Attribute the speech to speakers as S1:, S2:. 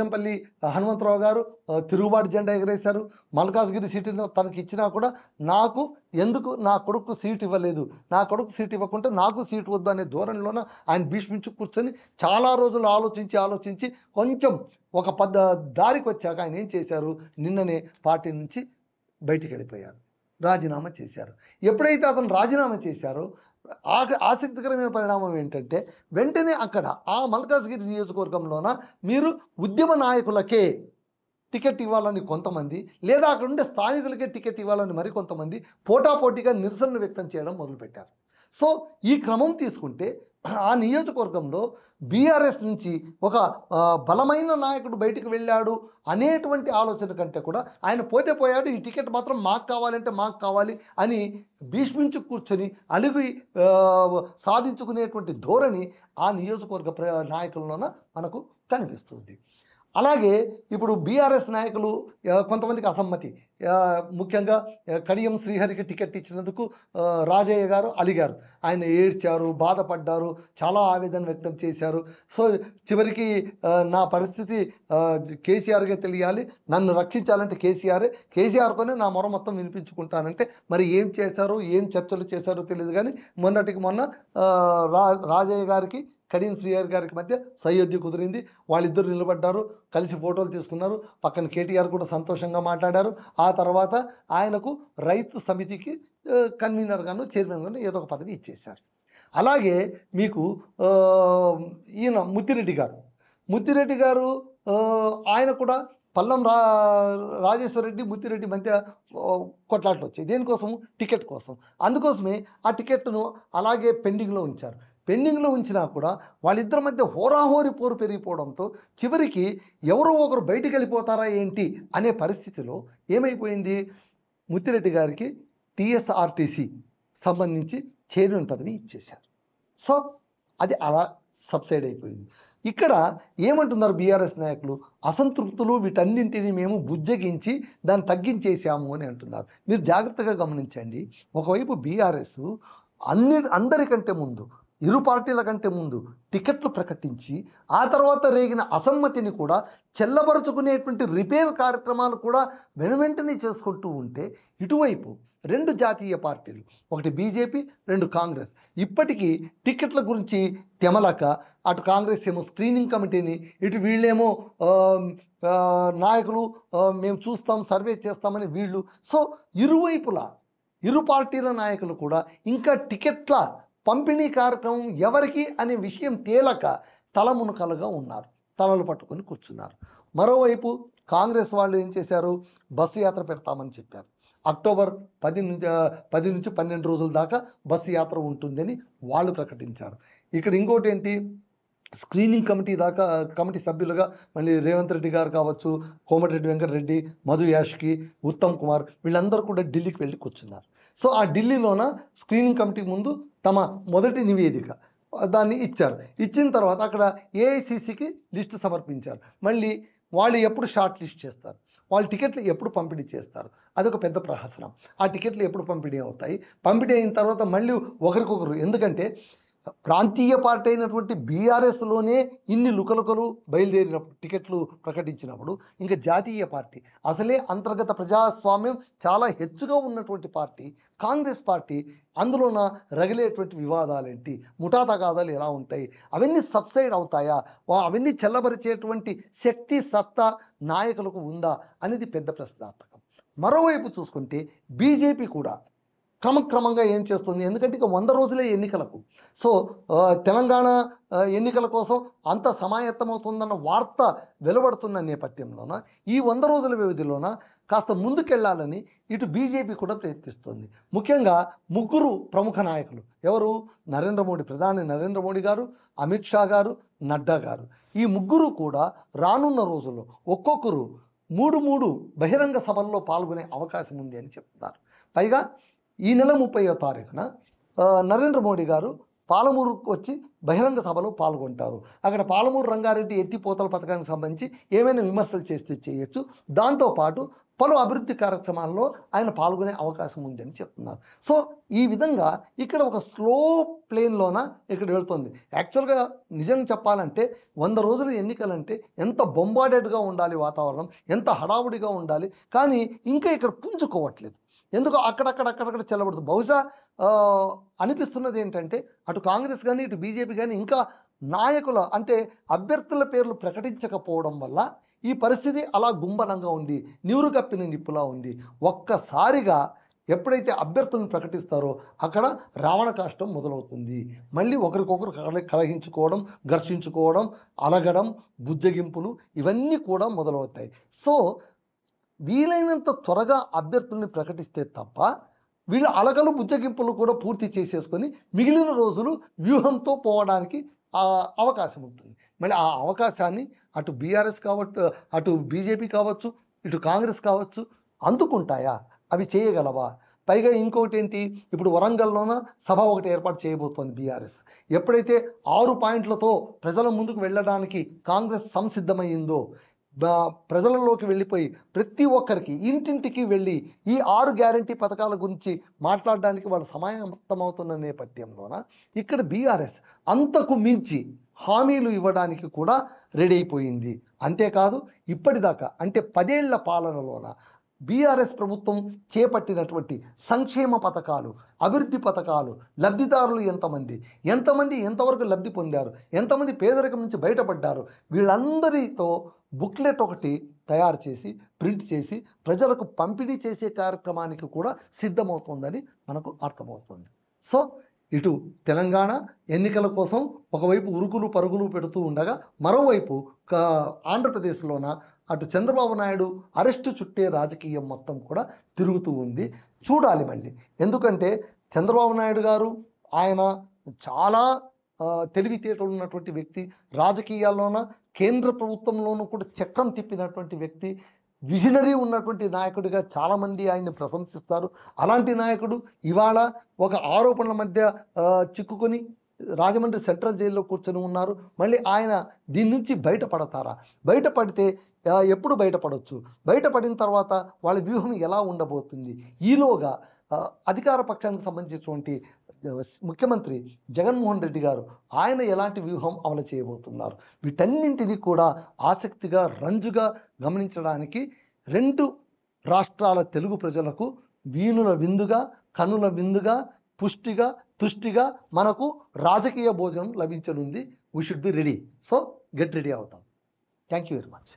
S1: బైనంపల్లి హనుమంతరావు గారు తిరుగుబాటు జెండా ఎగరేశారు మల్కాజ్గిరి సీటును తనకి ఇచ్చినా కూడా నాకు ఎందుకు నా కొడుకు సీట్ ఇవ్వలేదు నా కొడుకు సీట్ ఇవ్వకుంటే నాకు సీట్ వద్దు అనే ధోరణిలోన ఆయన భీష్మించి కూర్చొని చాలా రోజులు ఆలోచించి ఆలోచించి కొంచెం ఒక పద్ద దారికి వచ్చాక ఆయన ఏం చేశారు నిన్ననే పార్టీ నుంచి బయటికి వెళ్ళిపోయారు రాజీనామా చేశారు ఎప్పుడైతే అతను రాజీనామా చేశారో ఆసక్తికరమైన పరిణామం ఏంటంటే వెంటనే అక్కడ ఆ మల్కాజ్గిరి నియోజకవర్గంలోన మీరు ఉద్యమ నాయకులకే టికెట్ ఇవ్వాలని కొంతమంది లేదా అక్కడ ఉండే స్థానికులకే టికెట్ ఇవ్వాలని మరికొంతమంది పోటాపోటీగా నిరసనలు వ్యక్తం చేయడం మొదలుపెట్టారు సో ఈ క్రమం తీసుకుంటే ఆ నియోజకవర్గంలో బీఆర్ఎస్ నుంచి ఒక బలమైన నాయకుడు బయటకు వెళ్ళాడు అనేటువంటి ఆలోచన కంటే కూడా ఆయన పోతే పోయాడు ఈ టికెట్ మాత్రం మాకు కావాలంటే మాకు కావాలి అని భీష్మించి కూర్చొని అలిగి సాధించుకునేటువంటి ధోరణి ఆ నియోజకవర్గ నాయకుల్లోన మనకు కనిపిస్తుంది అలాగే ఇప్పుడు బీఆర్ఎస్ నాయకులు కొంతమందికి అసమ్మతి ముఖ్యంగా కడియం శ్రీహరికి టికెట్ ఇచ్చినందుకు రాజయ్య గారు అలిగారు ఆయన ఏడ్చారు బాధపడ్డారు చాలా ఆవేదన వ్యక్తం చేశారు సో చివరికి నా పరిస్థితి కేసీఆర్గా తెలియాలి నన్ను రక్షించాలంటే కేసీఆర్ కేసీఆర్తోనే నా మొర మొత్తం వినిపించుకుంటానంటే మరి ఏం చేశారు ఏం చర్చలు చేశారో తెలియదు కానీ మొన్నటికి మొన్న రాజయ్య గారికి కడియం శ్రీఆర్ గారికి మధ్య సయోధ్య కుదిరింది వాళ్ళిద్దరు నిలబడ్డారు కలిసి ఫోటోలు తీసుకున్నారు పక్కన కేటీఆర్ కూడా సంతోషంగా మాట్లాడారు ఆ తర్వాత ఆయనకు రైతు సమితికి కన్వీనర్గాను చైర్మన్గాను ఏదో ఒక పదవి ఇచ్చేశారు అలాగే మీకు ఈయన ముత్తిరెడ్డి గారు ముత్తిరెడ్డి గారు ఆయన కూడా పల్లం రా రాజేశ్వరరెడ్డి ముత్తిరెడ్డి మధ్య కొట్లాట్లు వచ్చాయి దేనికోసం టికెట్ కోసం అందుకోసమే ఆ టికెట్ను అలాగే పెండింగ్లో ఉంచారు పెండింగ్లో ఉంచినా కూడా వాళ్ళిద్దరి మధ్య హోరాహోరి పోరు పెరిగిపోవడంతో చివరికి ఎవరో ఒకరు బయటికి వెళ్ళిపోతారా ఏంటి అనే పరిస్థితిలో ఏమైపోయింది ముత్తిరెడ్డి గారికి టీఎస్ఆర్టీసీ సంబంధించి చైర్మన్ పదవి ఇచ్చేశారు సో అది అలా సబ్సైడ్ అయిపోయింది ఇక్కడ ఏమంటున్నారు బీఆర్ఎస్ నాయకులు అసంతృప్తులు వీటన్నింటినీ మేము బుజ్జగించి దాన్ని తగ్గించేసాము అని అంటున్నారు మీరు జాగ్రత్తగా గమనించండి ఒకవైపు బీఆర్ఎస్ అన్ని అందరికంటే ముందు ఇరు పార్టీల కంటే ముందు టికెట్లు ప్రకటించి ఆ తర్వాత రేగిన అసమ్మతిని కూడా చెల్లబరుచుకునేటువంటి రిపేర్ కార్యక్రమాలు కూడా వెనువెంటనే చేసుకుంటూ ఉంటే ఇటువైపు రెండు జాతీయ పార్టీలు ఒకటి బీజేపీ రెండు కాంగ్రెస్ ఇప్పటికీ టికెట్ల గురించి తెమలక అటు కాంగ్రెస్ ఏమో స్క్రీనింగ్ కమిటీని ఇటు వీళ్ళేమో నాయకులు మేము చూస్తాం సర్వే చేస్తామని వీళ్ళు సో ఇరువైపులా ఇరు పార్టీల నాయకులు కూడా ఇంకా టికెట్ల పంపిణీ కార్యక్రమం ఎవరికి అనే విషయం తేలక తలమునకలుగా ఉన్నారు తలలు పట్టుకొని కూర్చున్నారు మరోవైపు కాంగ్రెస్ వాళ్ళు ఏం చేశారు బస్సు యాత్ర పెడతామని చెప్పారు అక్టోబర్ పది నుంచి పది నుంచి పన్నెండు రోజుల దాకా బస్సు యాత్ర ఉంటుందని వాళ్ళు ప్రకటించారు ఇక్కడ ఇంకోటి ఏంటి స్క్రీనింగ్ కమిటీ దాకా కమిటీ సభ్యులుగా మళ్ళీ రేవంత్ రెడ్డి గారు కావచ్చు కోమటిరెడ్డి వెంకటరెడ్డి మధు యాష్కి ఉత్తమ్ కుమార్ వీళ్ళందరూ కూడా ఢిల్లీకి వెళ్ళి కూర్చున్నారు సో ఆ ఢిల్లీలోన స్క్రీనింగ్ కమిటీ ముందు తమ మొదటి నివేదిక దాన్ని ఇచ్చారు ఇచ్చిన తర్వాత అక్కడ ఏఐసిసికి లిస్టు సమర్పించారు మళ్ళీ వాళ్ళు ఎప్పుడు షార్ట్ లిస్ట్ చేస్తారు వాళ్ళు టికెట్లు ఎప్పుడు పంపిణీ చేస్తారు అదొక పెద్ద ప్రహసనం ఆ టికెట్లు ఎప్పుడు పంపిణీ అవుతాయి పంపిణీ అయిన తర్వాత మళ్ళీ ఒకరికొకరు ఎందుకంటే ప్రాంతీయ పార్టీ అయినటువంటి బీఆర్ఎస్లోనే ఇన్ని లుకలుకలు బయలుదేరిన టికెట్లు ప్రకటించినప్పుడు ఇంకా జాతీయ పార్టీ అసలే అంతర్గత ప్రజాస్వామ్యం చాలా హెచ్చుగా ఉన్నటువంటి పార్టీ కాంగ్రెస్ పార్టీ అందులోన రగిలేటువంటి వివాదాలేంటి ముఠా తగాదాలు ఎలా ఉంటాయి అవన్నీ సబ్సైడ్ అవుతాయా అవన్నీ చల్లబరిచేటువంటి శక్తి సత్తా నాయకులకు ఉందా అనేది పెద్ద ప్రశ్నార్థకం మరోవైపు చూసుకుంటే బీజేపీ కూడా క్రమక్రమంగా ఏం చేస్తుంది ఎందుకంటే ఇక వంద రోజులే ఎన్నికలకు సో తెలంగాణ ఎన్నికల కోసం అంత సమాయత్తమవుతుందన్న వార్త వెలువడుతున్న నేపథ్యంలోన ఈ వంద రోజుల వ్యవధిలోన కాస్త ముందుకెళ్లాలని ఇటు బీజేపీ కూడా ప్రయత్నిస్తుంది ముఖ్యంగా ముగ్గురు ప్రముఖ నాయకులు ఎవరు నరేంద్ర మోడీ ప్రధాని నరేంద్ర మోడీ గారు అమిత్ షా గారు నడ్డా గారు ఈ ముగ్గురు కూడా రానున్న రోజుల్లో ఒక్కొక్కరు మూడు మూడు బహిరంగ సభల్లో పాల్గొనే అవకాశం ఉంది అని చెప్తున్నారు పైగా ఈ నెల ముప్పయో తారీఖున నరేంద్ర మోడీ గారు పాలమూరుకు వచ్చి బహిరంగ సభలో పాల్గొంటారు అక్కడ పాలమూరు రంగారెడ్డి ఎత్తిపోతల పథకానికి సంబంధించి ఏమైనా విమర్శలు చేస్తే చేయొచ్చు దాంతోపాటు పలు అభివృద్ధి కార్యక్రమాల్లో ఆయన పాల్గొనే అవకాశం ఉందని చెప్తున్నారు సో ఈ విధంగా ఇక్కడ ఒక స్లో ప్లేన్లోన ఇక్కడ వెళుతుంది యాక్చువల్గా నిజంగా చెప్పాలంటే వంద రోజుల ఎన్నికలంటే ఎంత బొంబాడెడ్గా ఉండాలి వాతావరణం ఎంత హడావుడిగా ఉండాలి కానీ ఇంకా ఇక్కడ పుంజుకోవట్లేదు ఎందుకు అక్కడక్కడక్కడక్కడ చెల్లబడుతుంది బహుశా అనిపిస్తున్నది ఏంటంటే అటు కాంగ్రెస్ కానీ ఇటు బీజేపీ కానీ ఇంకా నాయకుల అంటే అభ్యర్థుల పేర్లు ప్రకటించకపోవడం వల్ల ఈ పరిస్థితి అలా గుంబనంగా ఉంది నివురు కప్పిన నిప్పులా ఉంది ఒక్కసారిగా ఎప్పుడైతే అభ్యర్థులను ప్రకటిస్తారో అక్కడ రావణ కాష్టం మొదలవుతుంది మళ్ళీ ఒకరికొకరు కలహించుకోవడం ఘర్షించుకోవడం అలగడం బుజ్జగింపులు ఇవన్నీ కూడా మొదలవుతాయి సో వీలైనంత త్వరగా అభ్యర్థుల్ని ప్రకటిస్తే తప్ప వీళ్ళ అలగలు బుజ్జగింపులు కూడా పూర్తి చేసేసుకొని మిగిలిన రోజులు వ్యూహంతో పోవడానికి అవకాశం ఉంటుంది మళ్ళీ ఆ అవకాశాన్ని అటు బీఆర్ఎస్ కావచ్చు అటు బీజేపీ కావచ్చు ఇటు కాంగ్రెస్ కావచ్చు అందుకుంటాయా అవి చేయగలవా పైగా ఇంకోటి ఏంటి ఇప్పుడు వరంగల్లోన సభ ఒకటి ఏర్పాటు చేయబోతోంది బీఆర్ఎస్ ఎప్పుడైతే ఆరు పాయింట్లతో ప్రజల ముందుకు వెళ్ళడానికి కాంగ్రెస్ సంసిద్ధమైందో ప్రజలలోకి వెళ్ళిపోయి ప్రతి ఒక్కరికి ఇంటింటికి వెళ్ళి ఈ ఆరు గ్యారంటీ పథకాల గురించి మాట్లాడడానికి వాళ్ళు సమాయత్తమవుతున్న నేపథ్యంలోన ఇక్కడ బీఆర్ఎస్ అంతకు మించి హామీలు ఇవ్వడానికి కూడా రెడీ అయిపోయింది అంతేకాదు ఇప్పటిదాకా అంటే పదేళ్ల పాలనలోన బీఆర్ఎస్ ప్రభుత్వం చేపట్టినటువంటి సంక్షేమ పథకాలు అభివృద్ధి పథకాలు లబ్ధిదారులు ఎంతమంది ఎంతమంది ఎంతవరకు లబ్ధి పొందారు ఎంతమంది పేదరికం నుంచి బయటపడ్డారు వీళ్ళందరితో బుక్లెట్ ఒకటి తయారు చేసి ప్రింట్ చేసి ప్రజలకు పంపిణీ చేసే కార్యక్రమానికి కూడా సిద్ధమవుతుందని మనకు అర్థమవుతుంది సో ఇటు తెలంగాణ ఎన్నికల కోసం ఒకవైపు ఉరుకులు పరుగులు పెడుతూ ఉండగా మరోవైపు ఆంధ్రప్రదేశ్లోన అటు చంద్రబాబు నాయుడు అరెస్టు చుట్టే రాజకీయం మొత్తం కూడా తిరుగుతూ ఉంది చూడాలి మళ్ళీ ఎందుకంటే చంద్రబాబు నాయుడు గారు ఆయన చాలా తెలివితేటలు ఉన్నటువంటి వ్యక్తి రాజకీయాల్లోన కేంద్ర ప్రభుత్వంలోనూ కూడా చక్రం తిప్పినటువంటి వ్యక్తి విజనరీ ఉన్నటువంటి నాయకుడిగా చాలామంది ఆయన్ని ప్రశంసిస్తారు అలాంటి నాయకుడు ఇవాళ ఒక ఆరోపణల మధ్య చిక్కుకొని రాజమండ్రి సెంట్రల్ జైల్లో కూర్చొని ఉన్నారు మళ్ళీ ఆయన దీని నుంచి బయటపడతారా బయటపడితే ఎప్పుడు బయటపడవచ్చు బయటపడిన తర్వాత వాళ్ళ వ్యూహం ఎలా ఉండబోతుంది ఈలోగా అధికార పక్షానికి సంబంధించినటువంటి ముఖ్యమంత్రి జగన్మోహన్ రెడ్డి గారు ఆయన ఎలాంటి వ్యూహం అమలు చేయబోతున్నారు వీటన్నింటినీ కూడా ఆసక్తిగా రంజుగా గమనించడానికి రెండు రాష్ట్రాల తెలుగు ప్రజలకు వీణుల విందుగా కనుల విందుగా పుష్టిగా తుష్టిగా మనకు రాజకీయ భోజనం లభించనుంది we should be ready so get ready అవుతాం థ్యాంక్ యూ వెరీ మచ్